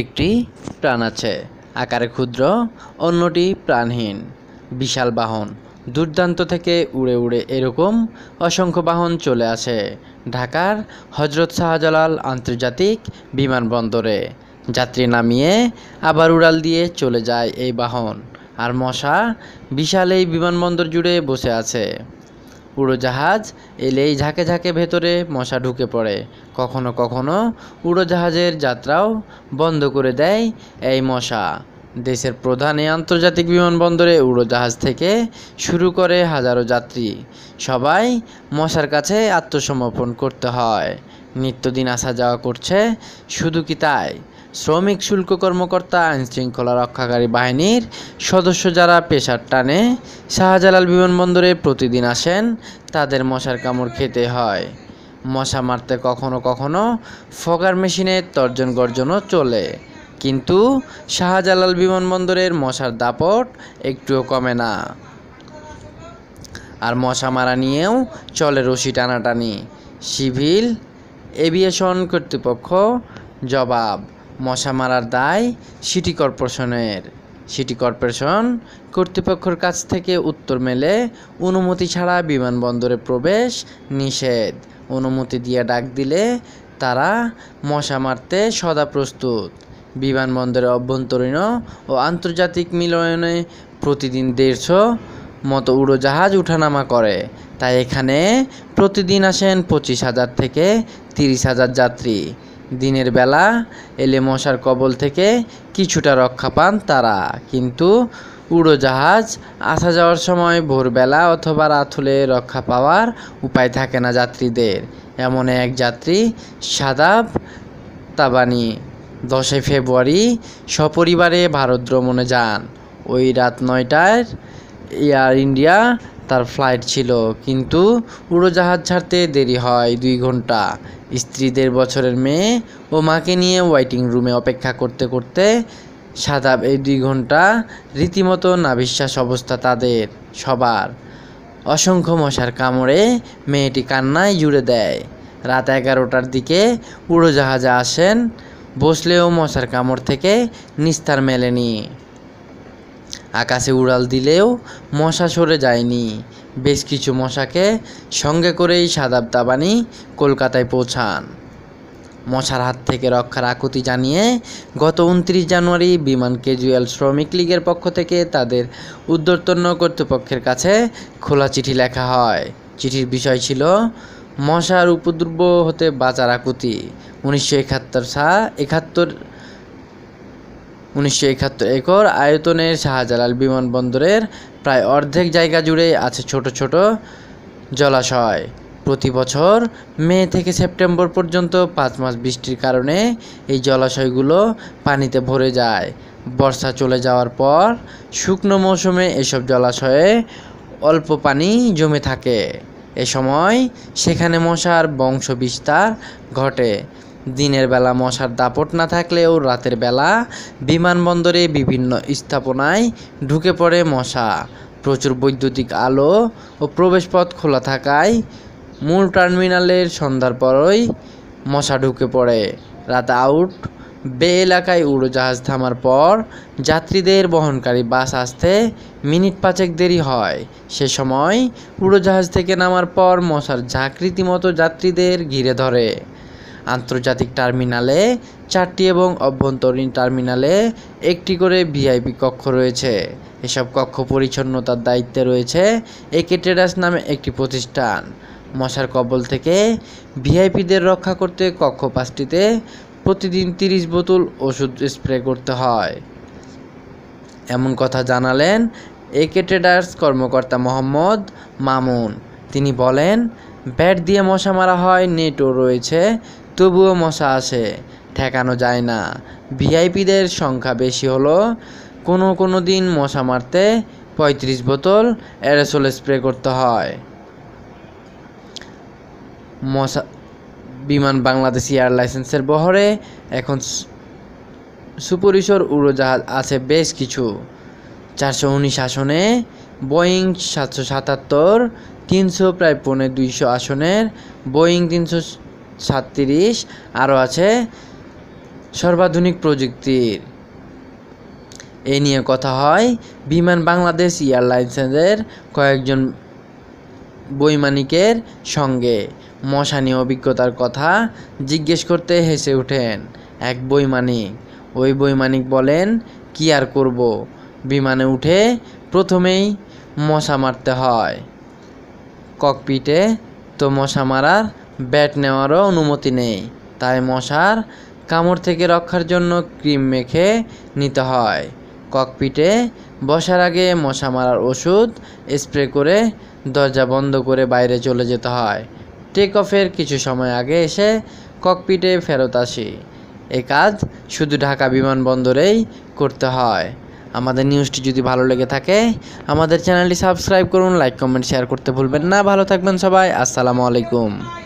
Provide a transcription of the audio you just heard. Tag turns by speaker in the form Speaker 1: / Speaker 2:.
Speaker 1: একটি প্রাণ আছে আকারে ক্ষুদ্র অন্যটি প্রাণহীন বিশাল বাহন দুর্দান্ত থেকে উড়ে উড়ে এরকম অসংখ্য বাহন চলে আসে ঢাকার হজরত শাহজালাল আন্তর্জাতিক বিমানবন্দরে যাত্রী নামিয়ে আবার উড়াল দিয়ে চলে যায় এই বাহন আর মশা বিশাল এই বিমানবন্দর জুড়ে বসে আছে উড়োজাহাজ এলেই ঝাঁকে ঝাঁকে ভেতরে মশা ঢুকে পড়ে কখনো কখনো উড়োজাহাজের যাত্রাও বন্ধ করে দেয় এই মশা দেশের প্রধান এই আন্তর্জাতিক বিমানবন্দরে উড়োজাহাজ থেকে শুরু করে হাজারো যাত্রী সবাই মশার কাছে আত্মসমর্পণ করতে হয় নিত্যদিন আসা যাওয়া করছে শুধু কি তাই শ্রমিক শুল্ক কর্মকর্তা আইনশৃঙ্খলা রক্ষাকারী বাহিনীর সদস্য যারা পেশার টানে শাহজালাল বিমানবন্দরে প্রতিদিন আসেন তাদের মশার কামড় খেতে হয় মশা মারতে কখনো কখনো ফগার মেশিনের তর্জন গর্জনও চলে কিন্তু শাহজালাল বিমানবন্দরের মশার দাপট একটুও কমে না আর মশা মারা নিয়েও চলে রশি টানাটানি সিভিল এভিয়েশন কর্তৃপক্ষ জবাব মশা মারার দায় সিটি কর্পোরেশনের সিটি কর্পোরেশন কর্তৃপক্ষের কাছ থেকে উত্তর মেলে অনুমতি ছাড়া বিমানবন্দরে প্রবেশ নিষেধ অনুমতি দিয়ে ডাক দিলে তারা মশা মারতে সদা প্রস্তুত বিমানবন্দরে অভ্যন্তরীণ ও আন্তর্জাতিক মিলনে প্রতিদিন দেড়শো মতো উড়োজাহাজ উঠানামা করে তাই এখানে প্রতিদিন আসেন পঁচিশ হাজার থেকে তিরিশ হাজার যাত্রী দিনের বেলা এলে মশার কবল থেকে কিছুটা রক্ষা পান তারা কিন্তু উড়োজাহাজ আসা যাওয়ার সময় ভোরবেলা অথবা রাত হলে রক্ষা পাওয়ার উপায় থাকে না যাত্রীদের এমন এক যাত্রী সাদাব তাবানি দশই ফেব্রুয়ারি সপরিবারে ভারত ভ্রমণে যান ওই রাত নয়টার এয়ার ইন্ডিয়া তার ফ্লাইট ছিল কিন্তু উড়োজাহাজ ছাড়তে দেরি হয় দুই ঘন্টা স্ত্রী দেড় বছরের মেয়ে ও মাকে নিয়ে ওয়াইটিং রুমে অপেক্ষা করতে করতে সাদা এই দুই ঘন্টা রীতিমতো নাবিশ্বাস অবস্থা তাদের সবার অসংখ্য মশার কামড়ে মেয়েটি কান্নায় জুড়ে দেয় রাত এগারোটার দিকে উড়োজাহাজে আসেন বসলেও মশার কামড় থেকে নিস্তার মেলেনি আকাশে উড়াল দিলেও মশা সরে যায়নি বেশ কিছু মশাকে সঙ্গে করেই সাদাব তাবানি কলকাতায় পৌঁছান মশার হাত থেকে রক্ষার আকুতি জানিয়ে গত উনত্রিশ জানুয়ারি বিমান কেজুয়াল শ্রমিক লীগের পক্ষ থেকে তাদের উদ্বর্তন্য কর্তৃপক্ষের কাছে খোলা চিঠি লেখা হয় চিঠির বিষয় ছিল মশার উপদ্রব হতে বাঁচার আকুতি উনিশশো একাত্তর সা একাত্তর উনিশশো একাত্তর একর আয়তনের শাহজালাল বিমানবন্দরের প্রায় অর্ধেক জায়গা জুড়ে আছে ছোট ছোট জলাশয় প্রতি বছর মে থেকে সেপ্টেম্বর পর্যন্ত পাঁচ মাস বৃষ্টির কারণে এই জলাশয়গুলো পানিতে ভরে যায় বর্ষা চলে যাওয়ার পর শুকনো মৌসুমে এসব জলাশয়ে অল্প পানি জমে থাকে এ সময় সেখানে মশার বংশবিস্তার ঘটে দিনের বেলা মশার দাপট না থাকলেও রাতের বেলা বিমানবন্দরে বিভিন্ন স্থাপনায় ঢুকে পড়ে মশা প্রচুর বৈদ্যুতিক আলো ও প্রবেশপথ খোলা থাকায় মূল টার্মিনালের সন্ধ্যার পরই মশা ঢুকে পড়ে রাত আউট বে এলাকায় উড়োজাহাজ থামার পর যাত্রীদের বহনকারী বাস আসতে মিনিট পাঁচেক দেরি হয় সে সময় উড়োজাহাজ থেকে নামার পর মশার ঝাঁক যাত্রীদের ঘিরে ধরে আন্তর্জাতিক টার্মিনালে চারটি এবং অভ্যন্তরীণ টার্মিনালে একটি করে ভিআইপি কক্ষ রয়েছে এসব কক্ষ পরিচ্ছন্নতার দায়িত্বে রয়েছে একে ট্রেডার্স নামে একটি প্রতিষ্ঠান মশার কবল থেকে ভিআইপিদের রক্ষা করতে কক্ষ পাঁচটিতে প্রতিদিন তিরিশ বোতল ওষুধ স্প্রে করতে হয় এমন কথা জানালেন একে ট্রেডার্স কর্মকর্তা মোহাম্মদ মামুন তিনি বলেন ব্যাট দিয়ে মশা মারা হয় নেটও রয়েছে তবুও মশা আসে ঠেকানো যায় না ভিআইপিদের সংখ্যা বেশি হলো কোনো কোনো দিন মশা মারতে পঁয়ত্রিশ বোতল অ্যারোসোল স্প্রে করতে হয় মশা বিমান বাংলাদেশ এয়ারলাইসেন্সের বহরে এখন সুপরিসর উড়োজাহাজ আছে বেশ কিছু চারশো উনিশ আসনে বোয়িং সাতশো সাতাত্তর তিনশো প্রায় পৌনে দুইশো আসনের বোয়িং তিনশো সাতত্রিশ আরও আছে সর্বাধুনিক প্রযুক্তির এ নিয়ে কথা হয় বিমান বাংলাদেশ এয়ারলাইন্সের কয়েকজন বৈমানিকের সঙ্গে মশানি অভিজ্ঞতার কথা জিজ্ঞেস করতে হেসে ওঠেন এক বৈমানিক ওই বৈমানিক বলেন কি আর করব বিমানে উঠে প্রথমেই মশা মারতে হয় ককপিটে তো মশা মারার ব্যাট নেওয়ারও অনুমতি নেই তাই মশার কামড় থেকে রক্ষার জন্য ক্রিম মেখে নিতে হয় ককপিটে বসার আগে মশা মারার ওষুধ স্প্রে করে দরজা বন্ধ করে বাইরে চলে যেতে হয় টেক অফের কিছু সময় আগে এসে ককপিটে ফেরত আসি এ কাজ শুধু ঢাকা বিমানবন্দরেই করতে হয় আমাদের নিউজটি যদি ভালো লেগে থাকে আমাদের চ্যানেলটি সাবস্ক্রাইব করুন লাইক কমেন্ট শেয়ার করতে ভুলবেন না ভালো থাকবেন সবাই আসসালামু আলাইকুম